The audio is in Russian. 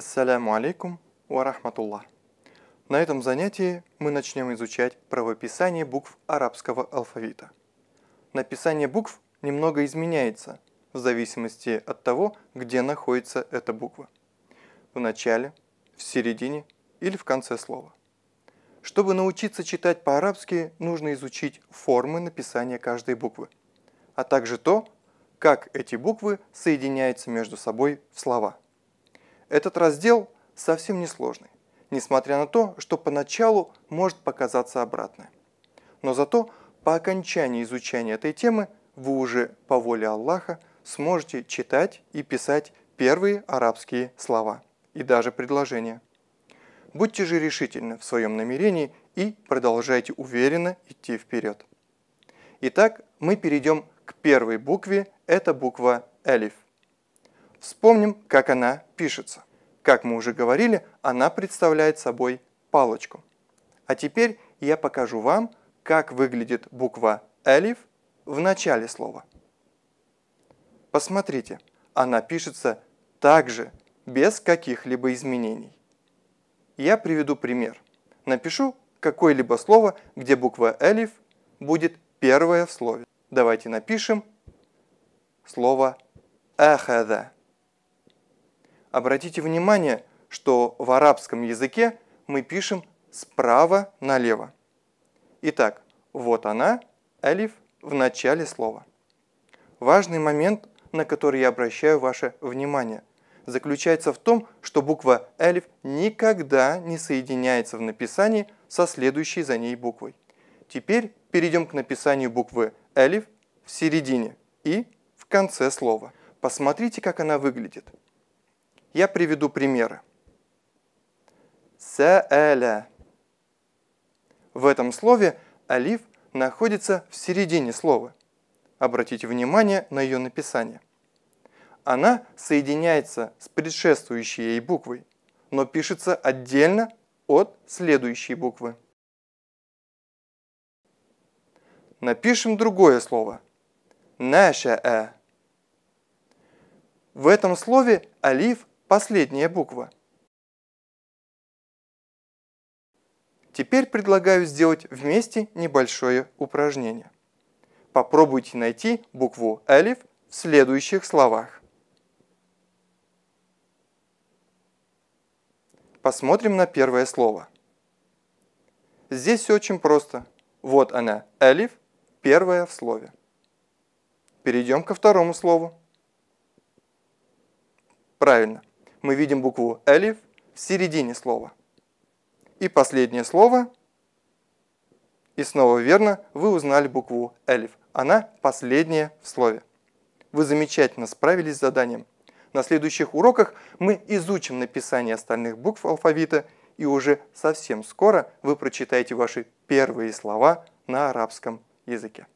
Ассаляму алейкум ва рахматуллах. На этом занятии мы начнем изучать правописание букв арабского алфавита. Написание букв немного изменяется в зависимости от того, где находится эта буква. В начале, в середине или в конце слова. Чтобы научиться читать по-арабски, нужно изучить формы написания каждой буквы, а также то, как эти буквы соединяются между собой в слова – этот раздел совсем несложный, несмотря на то, что поначалу может показаться обратное. Но зато по окончании изучения этой темы вы уже по воле Аллаха сможете читать и писать первые арабские слова и даже предложения. Будьте же решительны в своем намерении и продолжайте уверенно идти вперед. Итак, мы перейдем к первой букве, это буква «элиф». Вспомним, как она пишется. Как мы уже говорили, она представляет собой палочку. А теперь я покажу вам, как выглядит буква «элиф» в начале слова. Посмотрите, она пишется также, без каких-либо изменений. Я приведу пример. Напишу какое-либо слово, где буква «элиф» будет первая в слове. Давайте напишем слово «эхеда». Обратите внимание, что в арабском языке мы пишем справа налево. Итак, вот она, алиф, в начале слова. Важный момент, на который я обращаю ваше внимание, заключается в том, что буква алиф никогда не соединяется в написании со следующей за ней буквой. Теперь перейдем к написанию буквы алиф в середине и в конце слова. Посмотрите, как она выглядит. Я приведу примеры. Сааля. В этом слове алиф находится в середине слова. Обратите внимание на ее написание. Она соединяется с предшествующей ей буквой, но пишется отдельно от следующей буквы. Напишем другое слово. Наша. э. В этом слове алиф последняя буква. Теперь предлагаю сделать вместе небольшое упражнение. Попробуйте найти букву «элиф» в следующих словах. Посмотрим на первое слово. Здесь все очень просто. Вот она, «элиф», первая в слове. Перейдем ко второму слову. Правильно мы видим букву «элиф» в середине слова. И последнее слово, и снова верно, вы узнали букву «элиф». Она последняя в слове. Вы замечательно справились с заданием. На следующих уроках мы изучим написание остальных букв алфавита, и уже совсем скоро вы прочитаете ваши первые слова на арабском языке.